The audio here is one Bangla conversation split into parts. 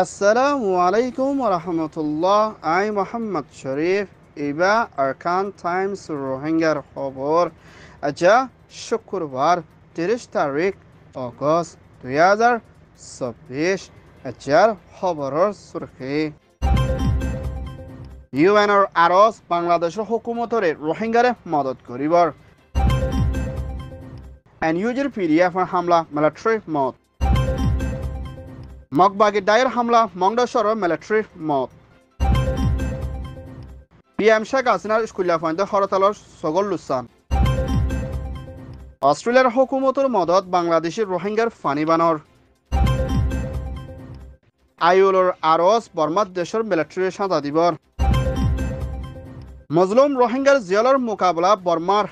আসসালামু আলাইকুম রহমতুল্লাহ আই মোহাম্মদ শরীফ ইবা আরকান টাইমস রোহিঙ্গার খবর আচ্ছা শুক্রবার তিরিশ তারিখ অগস্ট দুই হাজার চব্বিশ আচ্ছার খবরের সুরখি ইউএনৰ আৰজ বাংলাদেশৰ হুকুমতৰে ৰোহিংগাৰে মদত কৰিবৰ এন ইউজিৰ পি ডি এফৰ হামলা মিলিটাৰী মত মগবাগি ডায়ের হামলা মংডেশ্বর মিলিটারি মত পিএম শেখ হাসিনার স্কুলিয়া ফাইন্দ হরতালর সগল লুসান অস্ট্রেলিয়ার হকুমতর মদত বাংলাদেশের রোহিঙ্গার ফানি বানর আইউলর আরস বর্মাত দেশের মিলিটারির সাঁতা দিবর মজলুম রোহিঙ্গার জিয়লর মোকাবলা বর্মার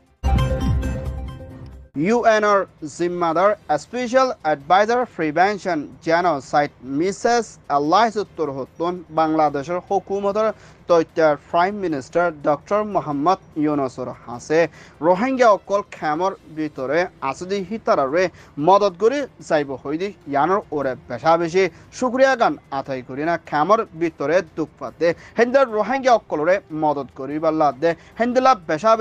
UNR Zimmadar Special Advisor Prevention Genocide Mrs. Eliza Turhutun, Bangladesh, Hokumotor, prime minister doctor Mohammad ইউনসর হাসে রোহিঙ্গা অকল খেমৰ ভিতরে আচুদি হিতারে মদত করে যাইব হইদি দি ওরে বেশা বেশি সুক্রিয়া গান আতাই করি না খেমৰ ভিতৰে দুখ পাতে রোহিঙ্গা অকলরে মদত করি কৰি পাল্লা দে সেন্দিলা বেচা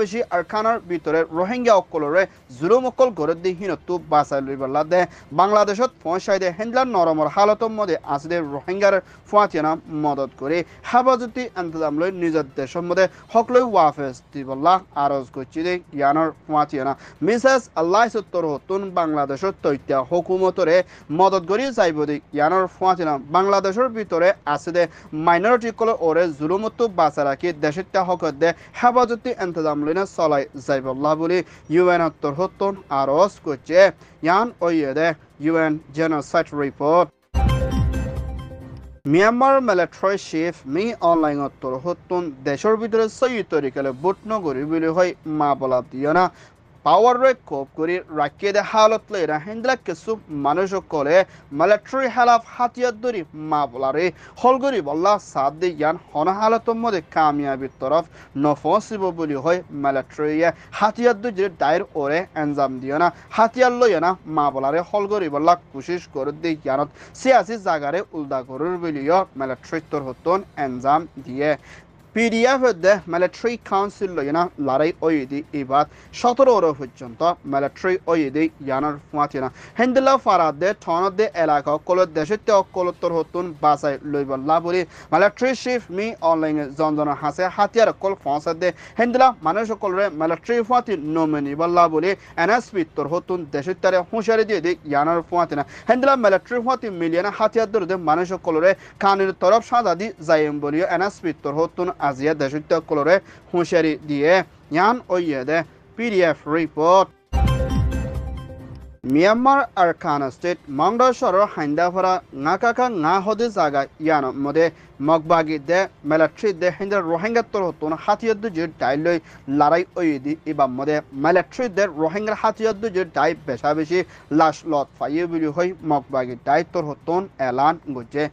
ভিতরে রোহিঙ্গা অকলরে জুলুম অকল ঘৰত দি হিনতো বাচাই লৈ পাল্লা দে বাংলাদেশত পৌঁছাই দে সেন্দিলা নরমর হালতৰ মধ্যে আচুদে রোহিঙ্গার ফুয়াতিয়ানা মদত করে হাবাজুতি আন ইন্তজাম লৈ নিজৰ দেশমতে সকলোৱে ৱাফেজ দিবল্লাহ আৰজ কৰিছে যে ইয়ানৰ সোঁৱাচিয়ানা মিছেছ আল্লাহ সত্তৰ হতুন বাংলাদেশত তৈত্যা হকুমতৰে মদত কৰি যাইব দে ইয়ানৰ সোঁৱাচিয়ানা বাংলাদেশৰ ভিতৰে আছে দে মাইনৰিটিসকলৰ ওৰে জুলুমতো বাচা ৰাখি দেশত্যা হকত দে হেফাজতি ইন্তজাম লৈনে চলাই যাইবল্লাহ বুলি ইউ এনৰ তৰহতন আৰজ কৰিছে ইয়ান অয়ে দে ইউএন এন genocide report Myanmar military chief Min Aung Hlaing অনলাইনত হতন দেশৰ ভিতৰত চৈয়দ তৰিকালে বুট নগৰী বুলি হয় মা বলা দিয়া না ಪವರ್ ಕೋಪ್ ಕುರಿ ರಕ್ಕಿದ ಹಾಲತ್ಲೆ ರಹಿಂದ್ಲ ಕೆಸು ಮನುಷ್ಯ ಕೊಲೆ ಮಲೆಟ್ರಿ ಹೆಲಾಫ್ ಹಾತಿಯದ್ದುರಿ ಮಾಬಲಾರಿ হলগরি বল্লা সাদ ಯಾನ್ হন হালত মধ্যে কামিয়াবির তরফ নফসিব বলি হয় ম্যালেট্রিয়া হাতিয়াদ্দু যে দায়ের ওরে এঞ্জাম দিও না হাতিয়ার লইয়া না মা বলারে হলগরি বল্লা কোশিশ করে দি জ্ঞানত সিয়াসি জাগারে উল্দা করুর বলিও ম্যালেট্রি তোর হতন এঞ্জাম দিয়ে পিডিএফতে মিলিটারি কাউন্সিল ইয়ানা লড়াই ওয়েদি ইবাদ সতেরো ওর পর্যন্ত মিলিটারি ওয়েদি ইয়ানোর ফুয়াতিনা হিন্দুলা ফারাদে ঠনদে এলাকা কলত দেশতে অকলত্তর হতুন বাসাই লইবল্লা বলি মিলিটারি চিফ মি অনলাইন জনজন হাসে হাতিয়ার অকল ফসাদে হিন্দুলা মানুষ সকলরে মিলিটারি ফুয়াতি নমিনি বল্লা বলি এনএসপি তোর হতুন দেশতারে হুঁশিয়ারি দিয়ে দি ইয়ানোর ফুয়াতিনা হিন্দুলা মিলিটারি ফুয়াতি মিলিয়ানা হাতিয়ার দরদে মানুষ সকলরে কানির তরফ সাদা দি যাইম বলিও এনএসপি তোর হতুন aziyat shukta kolore hunshari diye yan oyede PDF report Myanmar Arakan state Maungdaw সরর হাইন্দাফরা ngaকাকা nga হদে জাগা ইয়ান মদে মগবাগি দে মিলিটারি দে হিন্দা রোহিঙ্গা তর হতন হাতিয়াদ যে ডাই লই লড়াই ওইদি ইবা মদে মিলিটারি দে রোহিঙ্গা হাতিয়াদ যে ডাই বেশা বেশি লাশ লত ফাইয়ে বিলি হই মগবাগি ডাই তর হতন এলান গজে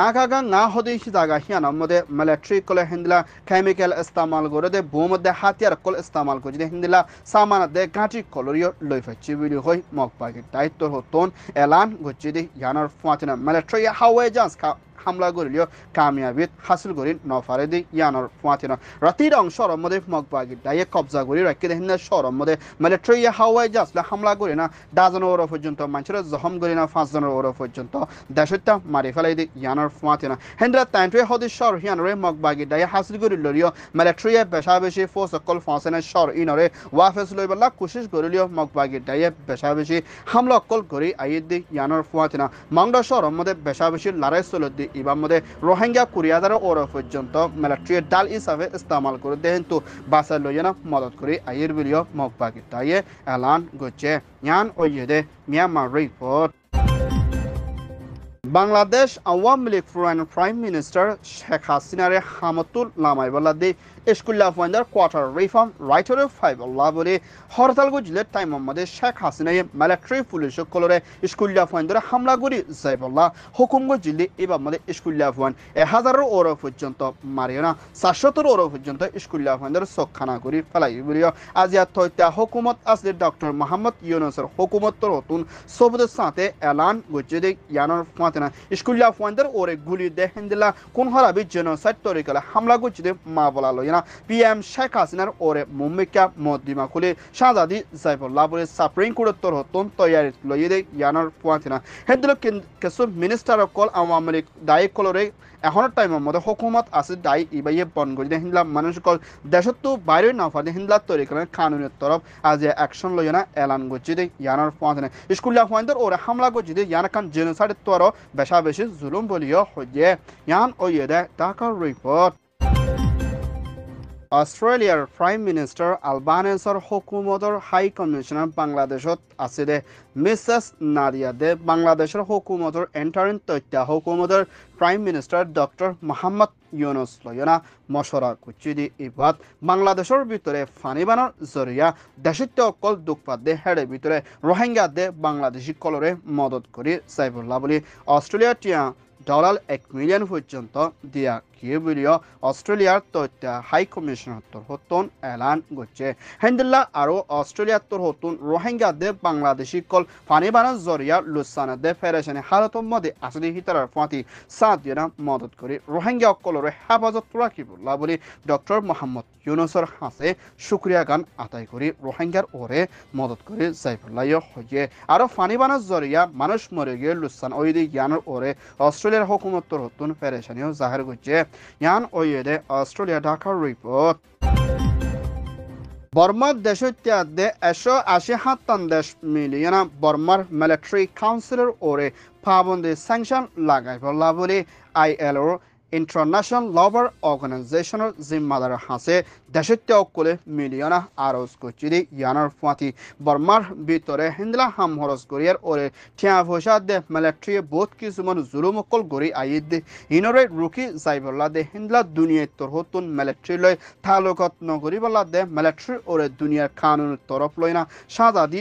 ನಾಗಾಗ ನಾ ಹೊದೇಶಿದಾಗ ಹ್ಯಾನ ಮದೆ ಮಿಲಿಟರಿ ಕೊಲೆ ಹಿಂದಿಲ್ಲ ಕೆಮಿಕಲ್ ಇಸ್ತಾಮಾಲ್ ಗೋರದೆ ಭೂಮದ್ದೆ ಹಾತ್ಯಾರ ಕೊಲೆ ಇಸ್ತಾಮಾಲ್ ಗೋಜಿದೆ ಹಿಂದಿಲ್ಲ ಸಾಮಾನದ್ದೆ ಗಾಟಿ ಕೊಲರಿಯೋ ಲೊಯ್ಫಚ್ಚಿ ವಿಲಿ ಹೊಯ್ ಮೊಗ್ಪಾಗಿ ದಾಯಿತ್ವ ಹೊತ್ತೋನ್ ಎಲಾನ್ ಗೊಚ್ಚಿದಿ ಯಾನರ್ ಫಾತಿನ ಮಿಲಿಟರಿ ಹವೇ ಜಾನ್ಸ್ ಕಾ हमला गरिलियो कामयाबी हासिल गरी नफारेदी यानर फुवाथेन र तिर शहरमध्ये मगबागी डाइए कब्जा गरी রাখিদেন শহরমধ্যে মিলিটারি হাওয়াই জাহাজলে হামলা করি না ডাজন ওর পর্যন্ত মানুষের জহম করি না পাঁচজনের ওর পর্যন্ত দেশত্যা মারি ফেলাই দি ইয়ানোর ফুয়াতে না হেন্দ্রা তাইন্টুয়ে হদি সর হিয়ানরে মগবাগি ডাই হাসিল করি লড়িও মিলিটারি পেশাবেশি ফোর্স অকল ফাঁসেনে সর ইনরে ওয়াফেস বলা কোশিশ করিলিও মগবাগি ডাইয়ে পেশাবেশি হামলা কল করি আইয়ে দি ইয়ানোর ফুয়াতে না মংডা শহরমধ্যে পেশাবেশি লড়াই চলত দি ইবার মধ্যে রোহিঙ্গা কুরিয়াদার ওর পর্যন্ত মিলিটারি ডাল হিসাবে ইস্তেমাল করে দেন তো বাসা লইয়া মদত করে আইয়ের বিলিও মগ পাকি তাইয়ে এলান গচ্ছে ইয়ান ওইয়েদে Myanmar report Bangladesh Awami League former prime minister Sheikh হাসিনারে হামতুল লামাইবাল্লাদি ইস্কুল্লাহ ফাইন্দার কোয়ার্টার রিফর্ম রাইটার অফ ফাইভ আল্লাহ বলে হরতালগু জিলের টাইম মোহাম্মদ শেখ হাসিনাই মিলিটারি পুলিশ কলরে ইস্কুল্লাহ ফাইন্দরে হামলা করে সাহেব আল্লাহ হুকুমগু জিল্লি এবার আমাদের ইস্কুল্লাহ ফাইন এ হাজারের ওর পর্যন্ত মারিও না সাতশতর ওর পর্যন্ত ইস্কুল্লাহ ফাইন্দর চক্ষানা করে ফেলাই বলিও আজি আত্মহত্যা হুকুমত আসলে ডক্টর মোহাম্মদ ইউনুসের হুকুমতর নতুন সবুদের সাথে এলান গুজে দে ইয়ানোর ফাঁতে না ইস্কুল্লাহ ফাইন্দর ওরে গুলি দেখেন দিলা কোন হরাবি জেনোসাইড তরিকালে হামলা করছে মা বলা লয় जना পিএম শেখ হাসিনার ওরে মুম্মিকা মদ্দিমা খুলে সাজাদি জাইফুল্লাহ বলে সাপ্রিং কুড়ত্তর হতন তৈয়ারি লইয়ে ইয়ানার পুয়াঁচিনা হেদিল কিছু মিনিস্টার অকল আওয়ামী লীগ দায়ী কলরে এখন টাইমের মধ্যে হকুমত আছে দায় ইবাইয়ে বন করে দিয়ে হিন্দলা মানুষ কল দেশত তো বাইরে না ফাঁদে হিন্দলা তৈরি করেন কানুনের তরফ আজ অ্যাকশন লই না এলান করছে দিয়ে ইয়ানোর পুয়াঁচিনা স্কুল হুয়াইন্দর ওরে হামলা করছি দিয়ে ইয়ান খান জেনোসাইডের তরফ বেশা বেশি জুলুম বলিও হইয়ে ইয়ান ওইয়ে দেয় টাকার রিপোর্ট অষ্ট্ৰেলিয়াৰ প্ৰাইম মিনিষ্টাৰ আলবানেসর হকুমতৰ হাই কমিশ্যনাৰ বাংলাদেশত আছিলে মিছেছ নাৰিয়া দে বাংলাদেশৰ হকুমতর এণ্টাৰিন তথ্যা হকুমতর prime minister doctor Mohammad Yunus লয়না মশৰা দি ইবাদ বাংলাদেশৰ ভিতৰে ফানিবানৰ জৰিয়া দেশত্ব অকল দুখপাত দে হেৰে ভিতৰে রোহিঙ্গা দে বাংলাদেশীসকলৰে মদত কৰি চাইবুল্লা বুলি টিয়া ডলার এক মিলিয়ন পৰ্যন্ত দিয়া বুলিও অস্ট্রেলিয়ার তথ্য হাই কমিশনার হতন এলান করছে হেন্দিল্লা আরও অস্ট্রেলিয়ার তোর হতুন রোহিঙ্গা দে বাংলাদেশি কল ফানি বানার জরিয়া লুসানা দে ফেরেশানি হালতর মদে আসলে হিতার ফাঁতি সাত দিনা মদত করে রোহিঙ্গা অকলরে হেফাজত রাখিবুল্লাহ বলি ডক্টর মোহাম্মদ ইউনুসর হাসে শুক্রিয়া গান আদায় করে রোহিঙ্গার ওরে মদত করে সাইফুল্লাহ হয়ে আরও ফানি বানার জরিয়া মানুষ মরে গিয়ে লুসান ওইদি জ্ঞানের ওরে অস্ট্রেলিয়ার হুকুমতর হতুন ফেরেশানিও জাহির করছে ഞാൻ ഒയ്യതെ ഓസ്ട്രേലിയ ঢাকার রিপোর্ট ബർമ്മർ ദേശത്യാദ്യ എഷോ അഷിഹാത്തൻ ദേശ് മിലിയന ബർമ്മർ മിലിറ്ററി കൗൺസിലർ ഓരെ പാബന്ദി സാങ്ഷൻ লাগাই বলা বলে আই এল ইন্টারন্যাশনাল লভার অর্গানাইজেশনের জিম্মাদার হাসে দেশের কলে মিলিয়না আরজ করছিলি ইয়ানার ফাঁতি বর্মার ভিতরে হিন্দলা হাম হরস গরিয়ার ওরে ঠিয়া ভৈসা দে মিলিটারি বহুত কিছুমান জুলুম অকল গড়ি আই দে ইনরে রুকি যাইবলা দে হিন্দলা দুনিয়ার তরহতুন মিলিটারি লয় তালুকত নগরিবলা দে মিলিটারি ওরে দুনিয়ার কানুনের তরফ লয় না সাজা দি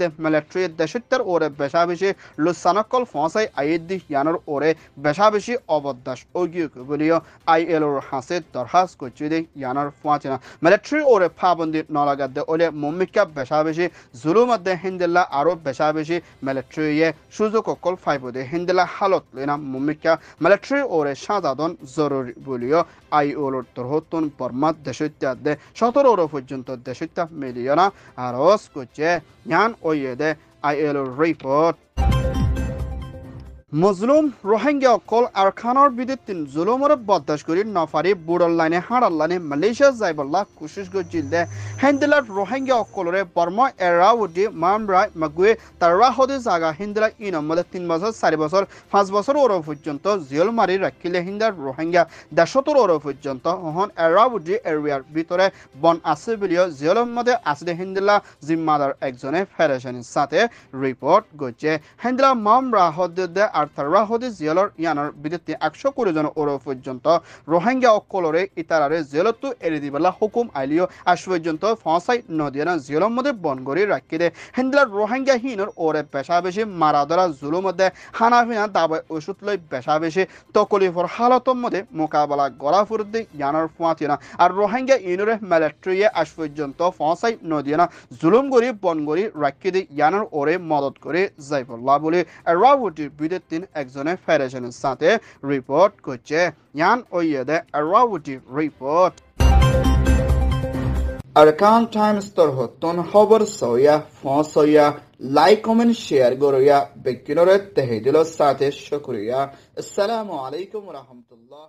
দে মিলিটারি দেশের ওরে বেশা বেশি লুসানকল ফসাই আই দি ইয়ানোর ওরে বেশা বেশি অবদাস ওই yukguliyo ILO hase darhas de yanar fuachina military ore pabundi de ole mumika beshabeshi zulumadde hindilla aro beshabeshi military ye shuzu kokol de hindilla halot lena mumika military ore shazadon zoruri buliyo ILO torhotun bormat deshutyadde shotor ore pujunto deshutya miliyona aros koche nyan oyede ILO report মজলুম রোহিঙ্গা অকল আরখানর বিদিন জুলুমর বদাস করি নফারি বুড়ল লাইনে হাড়াল লাইনে মালয়েশিয়া যাইবল্লা কোশিশ দে হিন্দিলার রোহিঙ্গা অকলরে বর্মা এরাউডি মামরাই মাগুয়ে তারা হদে জাগা হিন্দিলা ইন মলে তিন বছর চারি বছর পাঁচ বছর ওর পর্যন্ত জিয়ল মারি রাখিলে হিন্দার রোহিঙ্গা দেশতর ওর পর্যন্ত হন এরাউডি এরিয়ার ভিতরে বন আছে বলিও জিয়ল মধ্যে আছে হিন্দিলা জিম্মাদার একজনে ফেডারেশনের সাথে রিপোর্ট গজে হিন্দিলা মামরা হদে আর্থাররা হদি জিয়লর ইয়ানর বিদেতি একশো কুড়ি জন ওর পর্যন্ত রোহিঙ্গা অকলরে ইতারারে জিয়লতু এড়ে দিবলা হুকুম আইলিও আজ পর্যন্ত ফসাই নদিয়ানা জিয়লর মধ্যে বনগরি রাখি দে হিন্দলার রোহিঙ্গা হিনর ওরে পেশা বেশি মারা ধরা জুলু মধ্যে হানাফিনা দাবায় ওষুধ লই পেশা বেশি তকলিফর হালতর মধ্যে মোকাবেলা গলা ফুরদি ইয়ানর ফুয়াতিনা আর রোহিঙ্গা ইউনরে মিলিটারিয়ে আজ পর্যন্ত ফসাই নদিয়ানা জুলুম গরি বনগরি রাখি দে ইয়ানর ওরে মদত করে যাইবল্লা বলে রাউটির বিদেতি વ્યક્તિને એકજણે ફેડરેશન સાથે રિપોર્ટ করছে ইয়ান ওয়েদে এরাউটি রিপোর্ট আরকান টাইমস তরহ তন খবর সয়া ফসয়া লাইক কমেন্ট শেয়ার গরয়া ব্যক্তিনরে তেহিদিল সাথে শুকরিয়া আসসালামু আলাইকুম রাহমাতুল্লাহ